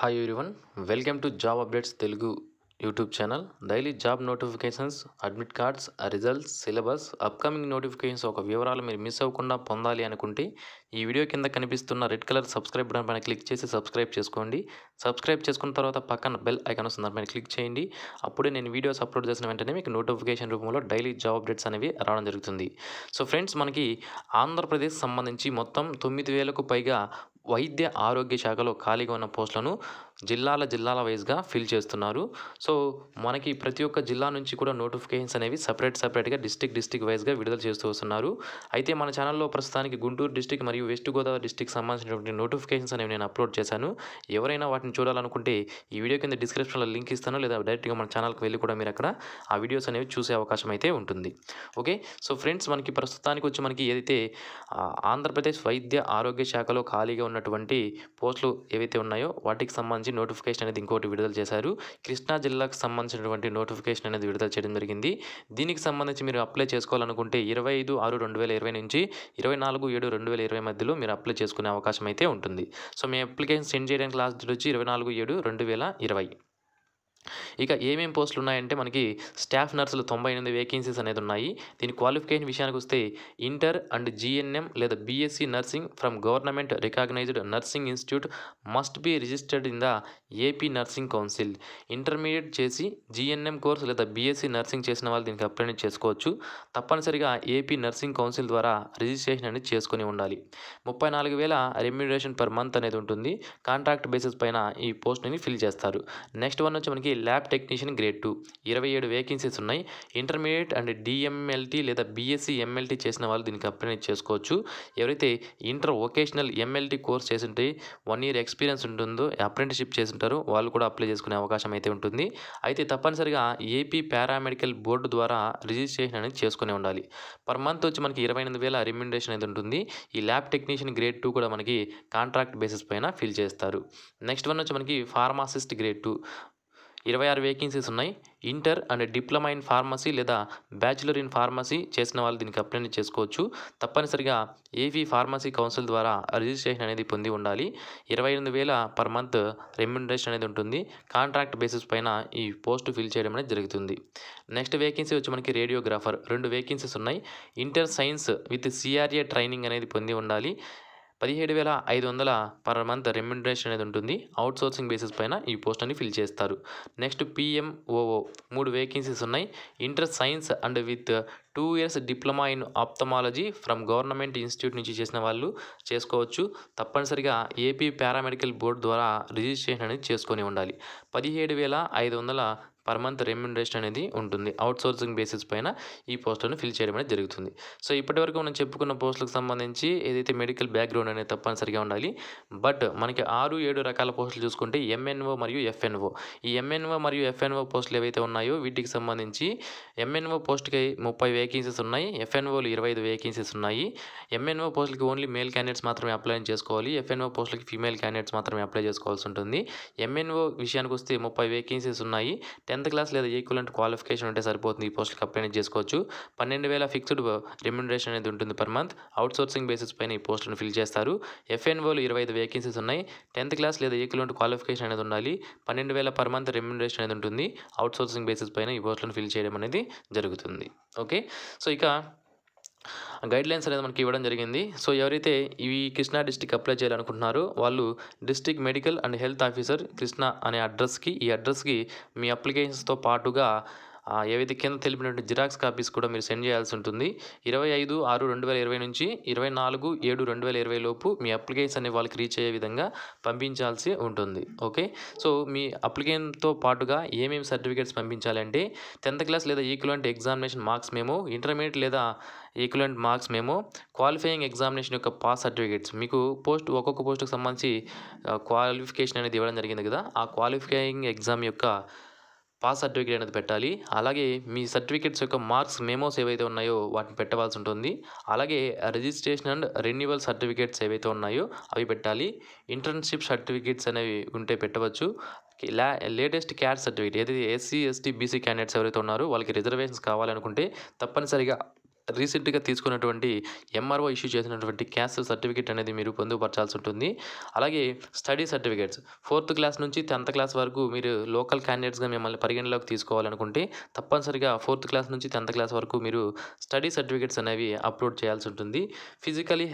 hi everyone welcome to job updates Telugu YouTube channel daily job notifications admit cards results syllabus upcoming notifications ఒక వివరాలు మీరు miss అవ్వకుండా పొందాలి అనుకుంటే ఈ వీడియో కింద కనిపిస్తున్న రెడ్ కలర్ సబ్స్క్రైబ్ బటన్ పైన క్లిక్ చేసి సబ్స్క్రైబ్ చేసుకోండి సబ్స్క్రైబ్ చేసుకున్న తర్వాత పక్కన బెల్ ఐకాన్ వస్తుంది దానిపైన క్లిక్ చేయండి అప్పుడే నేను వీడియోస్ అప్లోడ్ చేసిన వెంటనే మీకు నోటిఫికేషన్ రూపంలో డైలీ జాబ్ అప్డేట్స్ అనేవి రావడం జరుగుతుంది సో ఫ్రెండ్స్ మనకి ఆంధ్రప్రదేశ్ సంబంధించి మొత్తం తొమ్మిది వేలకు పైగా వైద్య ఆరోగ్య శాఖలో ఖాళీగా ఉన్న పోస్టులను జిల్లాల జిల్లాల వైజ్గా ఫిల్ చేస్తున్నారు సో మనకి ప్రతి ఒక్క జిల్లా నుంచి కూడా నోటిఫికేషన్స్ అనేవి సపరేట్ సపరేట్గా డిస్టిక్ డిస్టిక్ వైజ్గా విడుదల చేస్తూ వస్తున్నారు అయితే మన ఛానల్లో ప్రస్తుతానికి గుంటూరు డిస్టిక్ మరియు వెస్ట్ గోదావరి డిస్టిక్కి సంబంధించినటువంటి నోటిఫికేషన్స్ అనేవి నేను అప్లోడ్ చేశాను ఎవరైనా వాటిని చూడాలనుకుంటే ఈ వీడియో కింద డిస్క్రిప్షన్లో లింక్ ఇస్తాను లేదా డైరెక్ట్గా మన ఛానల్కి వెళ్ళి కూడా మీరు అక్కడ ఆ వీడియోస్ అనేవి చూసే అవకాశం అయితే ఉంటుంది ఓకే సో ఫ్రెండ్స్ మనకి ప్రస్తుతానికి వచ్చి మనకి ఏదైతే ఆంధ్రప్రదేశ్ వైద్య ఆరోగ్య శాఖలో ఖాళీగా ఉన్నటువంటి పోస్టులు ఏవైతే ఉన్నాయో వాటికి సంబంధించి నోటిఫికేషన్ అనేది ఇంకోటి విడుదల చేశారు కృష్ణా జిల్లాకు సంబంధించినటువంటి నోటిఫికేషన్ అనేది విడుదల చేయడం జరిగింది దీనికి సంబంధించి మీరు అప్లై చేసుకోవాలనుకుంటే ఇరవై ఐదు ఆరు రెండు వేల ఇరవై నుంచి ఇరవై నాలుగు ఏడు రెండు వేల ఇరవై మధ్యలో మీరు అప్లై చేసుకునే అవకాశం అయితే ఉంటుంది సో మీ అప్లికేషన్ సెండ్ చేయడానికి లాస్ట్ వచ్చి ఇరవై నాలుగు ఏడు రెండు వేల ఇరవై ఇక ఏమేం పోస్టులు ఉన్నాయంటే మనకి స్టాఫ్ నర్సులు తొంభై ఎనిమిది వేకెన్సీస్ అనేది ఉన్నాయి దీని క్వాలిఫికేషన్ విషయానికి వస్తే ఇంటర్ అండ్ జిఎన్ఎం లేదా BSc nursing from government recognised nursing institute must be registered in the AP nursing council intermediate చేసి జిఎన్ఎం కోర్స్ లేదా బీఎస్సీ నర్సింగ్ చేసిన వాళ్ళు దీనికి అప్లై చేసుకోవచ్చు తప్పనిసరిగా ఏపీ నర్సింగ్ కౌన్సిల్ ద్వారా రిజిస్ట్రేషన్ అనేది చేసుకుని ఉండాలి ముప్పై నాలుగు వేల రెమ్యూడేషన్ పర్ మంత్ అనేది ఉంటుంది కాంట్రాక్ట్ బేసిస్ పైన ఈ పోస్ట్ని ఫిల్ చేస్తారు నెక్స్ట్ వన్ వచ్చి మనకి ల్యాబ్ టెక్నీషియన్ గ్రేడ్ టూ ఇరవై ఏడు వేకెన్సీస్ ఉన్నాయి ఇంటర్మీడియట్ అండ్ డిఎంఎల్టీ లేదా బీఎస్సీ ఎంఎల్టీ చేసిన వాళ్ళు దీనికి అప్లై చేసుకోవచ్చు ఎవరైతే ఇంటర్ వొకేషనల్ ఎంఎల్టీ కోర్స్ చేసింటే వన్ ఇయర్ ఎక్స్పీరియన్స్ ఉంటుందో అప్రెంటిషిప్ చేసింటారో వాళ్ళు కూడా అప్లై చేసుకునే అవకాశం అయితే ఉంటుంది అయితే తప్పనిసరిగా ఏపీ పారామెడికల్ బోర్డు ద్వారా రిజిస్ట్రేషన్ అనేది చేసుకునే ఉండాలి పర్ మంత్ వచ్చి మనకి ఇరవై ఎనిమిది వేల రిమ్యుండేషన్ అయితే ఉంటుంది ఈ ల్యాబ్ టెక్నీషియన్ గ్రేడ్ టూ కూడా మనకి కాంట్రాక్ట్ బేసిస్ పైన ఫిల్ చేస్తారు నెక్స్ట్ వన్ వచ్చి మనకి ఫార్మాసిస్ట్ గ్రేడ్ టూ ఇరవై ఆరు వేకెన్సీస్ ఉన్నాయి inter and diploma in pharmacy లేదా బ్యాచిలర్ ఇన్ ఫార్మసీ చేసిన వాళ్ళు దీనికి అప్లై చేసుకోవచ్చు తప్పనిసరిగా ఏపీ ఫార్మసీ కౌన్సిల్ ద్వారా రిజిస్ట్రేషన్ అనేది పొంది ఉండాలి ఇరవై ఎనిమిది వేల పర్ మంత్ రెమ్యునరేషన్ అనేది ఉంటుంది కాంట్రాక్ట్ బేసిస్ పైన ఈ పోస్ట్ ఫిల్ చేయడం అనేది జరుగుతుంది నెక్స్ట్ వేకెన్సీ వచ్చి మనకి రేడియోగ్రాఫర్ రెండు వేకెన్సీస్ ఉన్నాయి inter science with CRA training అనేది పొంది ఉండాలి పదిహేడు వేల ఐదు వందల పర్ మంత్ రెమ్యునరేషన్ అనేది ఉంటుంది అవుట్ సోర్సింగ్ బేసిస్ పైన ఈ పోస్ట్ అని ఫిల్ చేస్తారు నెక్స్ట్ పిఎంఓఓ మూడు వేకెన్సీస్ ఉన్నాయి inter science and with two years diploma in ophthalmology from government institute నుంచి చేసిన వాళ్ళు చేసుకోవచ్చు తప్పనిసరిగా ఏపీ పారామెడికల్ బోర్డు ద్వారా రిజిస్ట్రేషన్ అనేది చేసుకొని ఉండాలి పదిహేడు వేల ఐదు వందల పర్ మంత్ రెమ్యూనరేషన్ అనేది ఉంటుంది అవుట్సోర్సింగ్ బేసిస్ పైన ఈ పోస్టులను ఫిల్ చేయడం అనేది జరుగుతుంది సో ఇప్పటివరకు మనం చెప్పుకున్న పోస్టులకు సంబంధించి ఏదైతే మెడికల్ బ్యాక్గ్రౌండ్ అనేది తప్పనిసరిగా ఉండాలి బట్ మనకి ఆరు ఏడు రకాల పోస్టులు చూసుకుంటే ఎంఎన్ఓ మరియు ఎఫ్ఎన్ఓ ఈ ఎంఎన్ఓ మరియు ఎఫ్ఎన్ఓ పోస్టులు ఏవైతే ఉన్నాయో వీటికి సంబంధించి ఎంఎన్ఓ పోస్ట్కి ముప్పై వేకెన్సీస్ ఉన్నాయి ఎఫ్ఎన్ఓలు ఇరవై ఐదు వేకెన్సీస్ ఉన్నాయి ఎంఎన్ఓ పోస్టులకి ఓన్లీ మేల్ క్యాండిడేట్స్ మాత్రమే అప్లై చేసుకోవాలి ఎఫ్ఎన్ఓ పోస్టులకి ఫీమేల్ క్యాండిడేట్స్ మాత్రమే అప్లై చేసుకోవాల్సి ఉంటుంది ఎంఎన్ఓ విషయానికి వస్తే ముప్పై వేకెన్సీస్ ఉన్నాయి టెన్త్ క్లాస్ లేదా ఈక్వలెంట్ క్వాలిఫికేషన్ ఉంటే సరిపోతుంది ఈ పోస్ట్కి అప్లై చేసుకోవచ్చు పన్నెండు వేల ఫిక్స్డ్ రెమ్యునరేషన్ అనేది ఉంటుంది per month outsourcing basis పైన ఈ పోస్టులను ఫిల్ చేస్తారు ఎఫ్ఎన్ఓలు ఇరవై ఐదు వేకెన్సీస్ ఉన్నాయి టెన్త్ క్లాస్ లేదా ఈక్వలెంట్ క్వాలిఫికేషన్ అనేది ఉండాలి పన్నెండు వేల పర్ మంత్ రెమ్యునరేషన్ అనేది ఉంటుంది అవుట్ సోర్సింగ్ బేసిస్ పైన ఈ పోస్టులను ఫిల్ చేయడం అనేది జరుగుతుంది ఓకే సో ఇక గైడ్లైన్స్ అనేది మనకి ఇవ్వడం జరిగింది సో ఎవరైతే ఈ కృష్ణా డిస్టిక్ అప్లై చేయాలనుకుంటున్నారో వాళ్ళు district medical and health officer Krishna అనే అడ్రస్కి ఈ అడ్రస్కి మీ అప్లికేషన్స్తో పాటుగా ఏవైతే కింద తెలిపినటువంటి జిరాక్స్ కాపీస్ కూడా మీరు సెండ్ చేయాల్సి ఉంటుంది ఇరవై ఐదు ఆరు రెండు వేల ఇరవై నుంచి ఇరవై నాలుగు ఏడు రెండు వేల ఇరవై లోపు మీ అప్లికేషన్ అనే వాళ్ళకి రీచ్ అయ్యే విధంగా పంపించాల్సి ఉంటుంది ఓకే సో మీ అప్లికేషన్తో పాటుగా ఏమేమి సర్టిఫికేట్స్ పంపించాలంటే టెన్త్ క్లాస్ లేదా ఈక్వలెంట్ ఎగ్జామినేషన్ మార్క్స్ మేము ఇంటర్మీడియట్ లేదా ఈక్వలెంట్ మార్క్స్ మేము క్వాలిఫైయింగ్ ఎగ్జామినేషన్ యొక్క పాస్ సర్టిఫికేట్స్ మీకు పోస్ట్ ఒక్కొక్క పోస్ట్కి సంబంధించి క్వాలిఫికేషన్ అనేది ఇవ్వడం జరిగింది కదా ఆ క్వాలిఫైయింగ్ ఎగ్జామ్ యొక్క పాస్ సర్టిఫికేట్ అనేది పెట్టాలి అలాగే మీ సర్టిఫికేట్స్ యొక్క మార్క్స్ మెమోస్ ఏవైతే ఉన్నాయో వాటిని పెట్టవలసి ఉంటుంది అలాగే రిజిస్ట్రేషన్ అండ్ రెన్యువల్ సర్టిఫికేట్స్ ఏవైతే ఉన్నాయో అవి పెట్టాలి ఇంటర్న్షిప్ సర్టిఫికేట్స్ అనేవి ఉంటే పెట్టవచ్చు లా లేటెస్ట్ క్యాట్ సర్టిఫికేట్ ఏదైతే ఎస్సీ ఎస్టీ బీసీ క్యాండిడేట్స్ ఎవరైతే ఉన్నారో వాళ్ళకి రిజర్వేషన్స్ కావాలనుకుంటే తప్పనిసరిగా రీసెంట్గా తీసుకున్నటువంటి ఎంఆర్ఓ ఇష్యూ చేసినటువంటి క్యాస్ట్ సర్టిఫికేట్ అనేది మీరు పొందుపరచాల్సి ఉంటుంది అలాగే స్టడీ సర్టిఫికేట్స్ ఫోర్త్ క్లాస్ నుంచి టెన్త్ క్లాస్ వరకు మీరు లోకల్ క్యాండిడేట్స్గా మిమ్మల్ని పరిగణలోకి తీసుకోవాలనుకుంటే తప్పనిసరిగా ఫోర్త్ క్లాస్ నుంచి టెన్త్ క్లాస్ వరకు మీరు స్టడీ సర్టిఫికేట్స్ అనేవి అప్లోడ్ చేయాల్సి ఉంటుంది ఫిజికలీ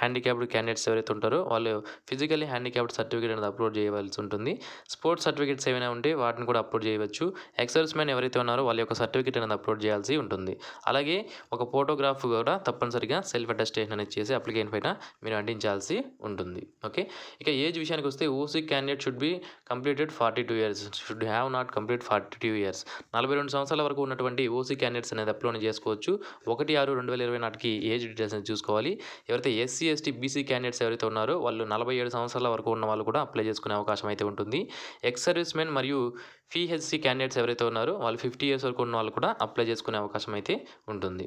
హ్యాండిక్యాప్డ్ క్యాండిడేట్స్ ఎవరైతే ఉంటారో వాళ్ళు ఫిజికలీ హ్యాండిక్యాప్డ్ సర్టిఫికేట్ అనేది అప్లోడ్ చేయవలసి ఉంటుంది స్పోర్ట్స్ సర్టిఫికేట్స్ ఏమైనా ఉంటే వాటిని కూడా అప్లోడ్ చేయవచ్చు ఎక్సర్స్ మ్యాన్ ఎవరైతే ఉన్నారో వాళ్ళ యొక్క సర్టిఫికేట్ అనేది అప్లోడ్ చేయాల్సి ఉంటుంది అలాగే ఒక ఫోటోగ్రాఫ్ కూడా తప్పనిసరిగా సెల్ఫ్ అటెస్టేషన్ అనేది చేసి అప్లికేషన్ పైన మీరు అంటించాల్సి ఉంటుంది ఓకే ఇక ఏజ్ విషయానికి వస్తే OC candidate should be completed forty two years should have not complete forty two years నలభై రెండు సంవత్సరాల వరకు ఉన్నటువంటి ఓసీ క్యాండిడేట్స్ అనేది అప్లోడ్ చేసుకోవచ్చు ఒకటి ఆరు రెండు వేల ఇరవై నాటికి ఏజ్ డీటెయిల్స్ అనేది చూసుకోవాలి ఎవరైతే ఎస్సీ ఎస్టీ బీసీ క్యాండిడేట్స్ ఎవరైతే ఉన్నారో వాళ్ళు నలభై ఏడు సంవత్సరాల వరకు ఉన్న వాళ్ళు కూడా అప్లై చేసుకునే అవకాశం అయితే ఉంటుంది ఎక్స్ సర్వీస్ మెన్ మరియు పిహెచ్సి క్యాండిడేట్స్ ఎవరైతే ఉన్నారో వాళ్ళు ఫిఫ్టీ ఇయర్స్ వరకు ఉన్న వాళ్ళు కూడా అప్లై చేసుకునే అవకాశం అయితే ఉంటుంది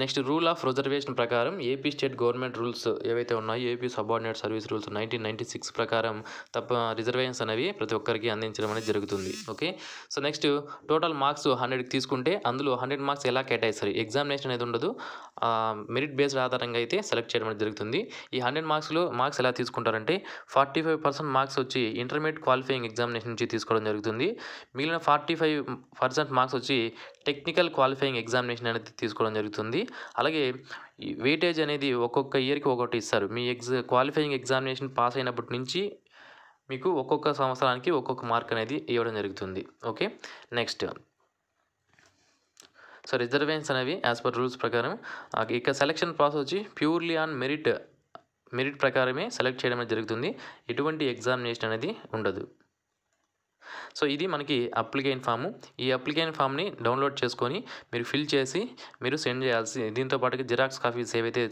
నెక్స్ట్ రూల్ ఆఫ్ రిజర్వేషన్ ప్రకారం ఏపీ స్టేట్ గవర్నమెంట్ రూల్స్ ఏవైతే ఉన్నాయో AP subordinate service rules nineteen ninety six ప్రకారం తప్ప రిజర్వేషన్స్ అనేవి ప్రతి ఒక్కరికి అందించడం అనేది జరుగుతుంది okay so next total marks హండ్రెడ్కి తీసుకుంటే అందులో హండ్రెడ్ మార్క్స్ ఎలా కేటాయిస్తారు ఎగ్జామినేషన్ అనేది ఉండదు మెరిట్ బేస్డ్ ఆధారంగా అయితే సెలెక్ట్ చేయడం అనేది జరుగుతుంది ఈ హండ్రెడ్ మార్క్స్లో మార్క్స్ ఎలా తీసుకుంటారంటే ఫార్టీ ఫైవ్ పర్సెంట్ మార్క్స్ వచ్చి ఇంటర్మీడియట్ క్వాలిఫైయింగ్ ఎగ్జామినేషన్ నుంచి తీసుకోవడం జరుగుతుంది మిగిలిన ఫార్టీ ఫైవ్ పర్సెంట్ మార్క్స్ వచ్చి టెక్నికల్ క్వాలిఫైయింగ్ ఎగ్జామినేషన్ అనేది తీసుకోవడం జరుగుతుంది అలాగే వెయిటేజ్ అనేది ఒక్కొక్క ఇయర్కి ఒకటి ఇస్తారు మీ ఎగ్జా క్వాలిఫైయింగ్ ఎగ్జామినేషన్ పాస్ అయినప్పటి నుంచి మీకు ఒక్కొక్క సంవత్సరానికి ఒక్కొక్క మార్క్ అనేది ఇవ్వడం జరుగుతుంది ఓకే నెక్స్ట్ సో రిజర్వేషన్స్ అనేవి యాజ్ పర్ రూల్స్ ప్రకారం ఇక సెలక్షన్ ప్రాసెస్ వచ్చి ప్యూర్లీ ఆన్ మెరిట్ మెరిట్ ప్రకారమే సెలెక్ట్ చేయడం జరుగుతుంది ఎటువంటి ఎగ్జామినేషన్ అనేది ఉండదు సో ఇది మనకి అప్లికేషన్ ఫామ్ ఈ అప్లికేషన్ ఫామ్ని డౌన్లోడ్ చేసుకొని మీరు ఫిల్ చేసి మీరు సెండ్ చేయాల్సి దీంతో పాటుగా జిరాక్స్ కాపీస్ ఏవైతే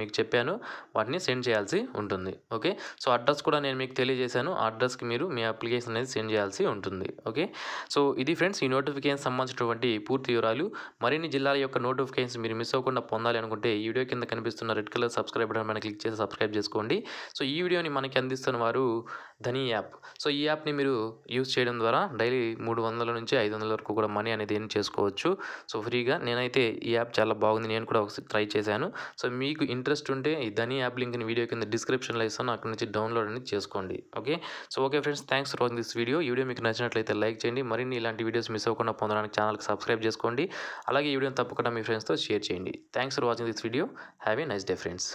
మీకు చెప్పానో వాటిని సెండ్ చేయాల్సి ఉంటుంది ఓకే సో అడ్రస్ కూడా నేను మీకు తెలియజేశాను ఆ అడ్రస్కి మీరు మీ అప్లికేషన్ అనేది సెండ్ చేయాల్సి ఉంటుంది ఓకే సో ఇది ఫ్రెండ్స్ ఈ నోటిఫికేషన్ సంబంధించినటువంటి పూర్తి వివరాలు మరిన్ని జిల్లాల యొక్క నోటిఫికేషన్స్ మీరు మిస్ అవ్వకుండా పొందాలి అనుకుంటే ఈ వీడియో కింద కనిపిస్తున్న రెడ్ కలర్ సబ్స్క్రైబ్ బటన్ పైన క్లిక్ చేసి సబ్స్క్రైబ్ చేసుకోండి సో ఈ వీడియోని మనకి అందిస్తున్న వారు ధనీ యాప్ సో ఈ యాప్ని మీరు యూజ్ చేయడం ద్వారా డైలీ మూడు వందల నుంచి ఐదు వందల వరకు కూడా మనీ అనేది ఏం చేసుకోవచ్చు సో ఫ్రీగా నేనైతే ఈ యాప్ చాలా బాగుంది నేను కూడా ఒకసారి ట్రై చేశాను సో మీకు ఇంట్రెస్ట్ ఉంటే ఈ ధనీ యాప్ లింక్ని వీడియో కింద డిస్క్రిప్షన్లో ఇస్తాను అక్కడ నుంచి డౌన్లోడ్ అనేది చేసుకోండి okay so okay friends thanks for watching this video video మీకు నచ్చినట్లయితే లైక్ చేయండి మరిన్ని ఇలాంటి వీడియోస్ మిస్ అవ్వకుండా పొందడానికి ఛానల్కి సబ్స్క్రైబ్ చేసుకోండి అలాగే ఈ వీడియోని తప్పకుండా మీ ఫ్రెండ్స్తో షేర్ చేయండి thanks for watching this video have a nice day friends